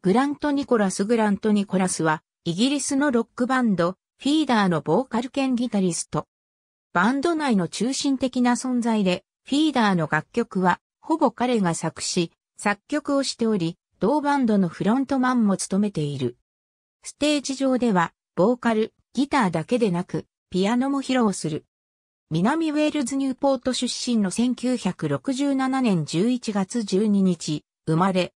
グラント・ニコラス・グラント・ニコラスは、イギリスのロックバンド、フィーダーのボーカル兼ギタリスト。バンド内の中心的な存在で、フィーダーの楽曲は、ほぼ彼が作詞、作曲をしており、同バンドのフロントマンも務めている。ステージ上では、ボーカル、ギターだけでなく、ピアノも披露する。南ウェールズニューポート出身の1967年11月12日、生まれ、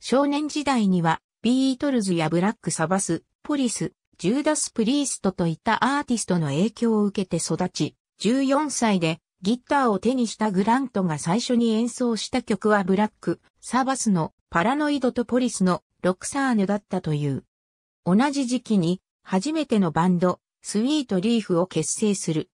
少年時代には、ビートルズやブラックサバス、ポリス、ジューダス・プリーストといったアーティストの影響を受けて育ち、14歳でギターを手にしたグラントが最初に演奏した曲はブラック、サバスのパラノイドとポリスのロクサーヌだったという。同じ時期に初めてのバンド、スウィート・リーフを結成する。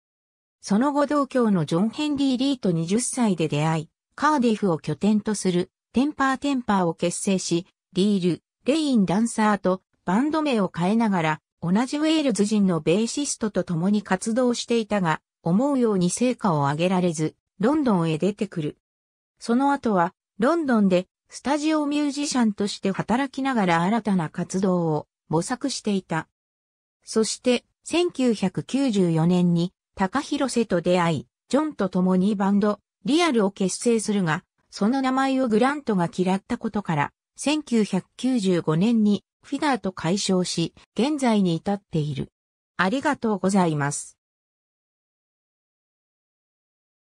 その後同郷のジョン・ヘンリー・リーと20歳で出会い、カーディフを拠点とするテンパーテンパーを結成し、リール、レインダンサーとバンド名を変えながら、同じウェールズ人のベーシストと共に活動していたが、思うように成果を上げられず、ロンドンへ出てくる。その後は、ロンドンでスタジオミュージシャンとして働きながら新たな活動を模索していた。そして、1994年に、高広瀬と出会い、ジョンと共にバンド、リアルを結成するが、その名前をグラントが嫌ったことから、1995年にフィダーと解消し、現在に至っている。ありがとうございます。